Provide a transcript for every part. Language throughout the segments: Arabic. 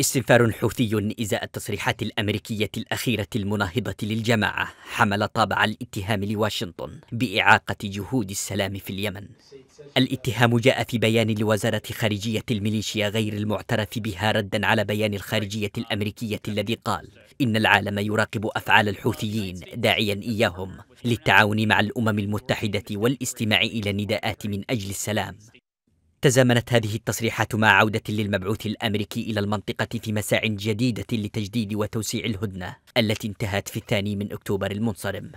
استنفار حوثي إزاء التصريحات الأمريكية الأخيرة المناهضة للجماعة حمل طابع الاتهام لواشنطن بإعاقة جهود السلام في اليمن الاتهام جاء في بيان لوزارة خارجية الميليشيا غير المعترف بها ردا على بيان الخارجية الأمريكية الذي قال إن العالم يراقب أفعال الحوثيين داعيا إياهم للتعاون مع الأمم المتحدة والاستماع إلى النداءات من أجل السلام تزامنت هذه التصريحات مع عودة للمبعوث الأمريكي إلى المنطقة في مساع جديدة لتجديد وتوسيع الهدنة التي انتهت في الثاني من أكتوبر المنصرم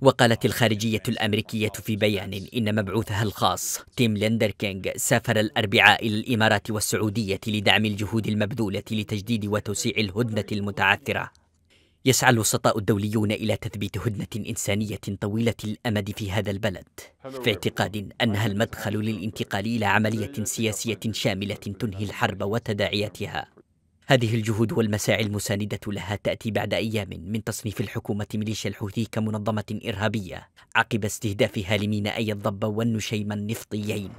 وقالت الخارجية الأمريكية في بيان إن مبعوثها الخاص تيم ليندر كينغ سافر الأربعاء إلى الإمارات والسعودية لدعم الجهود المبذولة لتجديد وتوسيع الهدنة المتعثرة يسعى الوسطاء الدوليون إلى تثبيت هدنة إنسانية طويلة الأمد في هذا البلد في اعتقاد أنها المدخل للانتقال إلى عملية سياسية شاملة تنهي الحرب وتداعياتها هذه الجهود والمساعي المساندة لها تأتي بعد أيام من تصنيف الحكومة ميليشيا الحوثي كمنظمة إرهابية عقب استهدافها لميناء أي الضب والنشيم النفطيين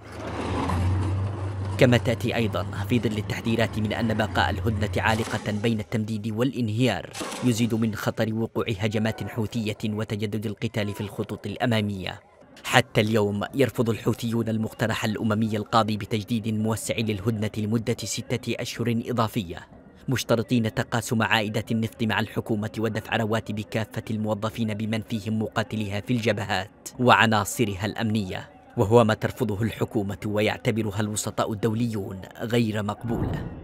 كما تأتي أيضا في ظل التحذيرات من أن بقاء الهدنة عالقة بين التمديد والانهيار يزيد من خطر وقوع هجمات حوثية وتجدد القتال في الخطوط الأمامية حتى اليوم يرفض الحوثيون المقترح الأممي القاضي بتجديد موسع للهدنة لمدة ستة أشهر إضافية مشترطين تقاسم عائدة النفط مع الحكومة ودفع رواتب كافة الموظفين بمن فيهم مقاتليها في الجبهات وعناصرها الأمنية وهو ما ترفضه الحكومة ويعتبرها الوسطاء الدوليون غير مقبولة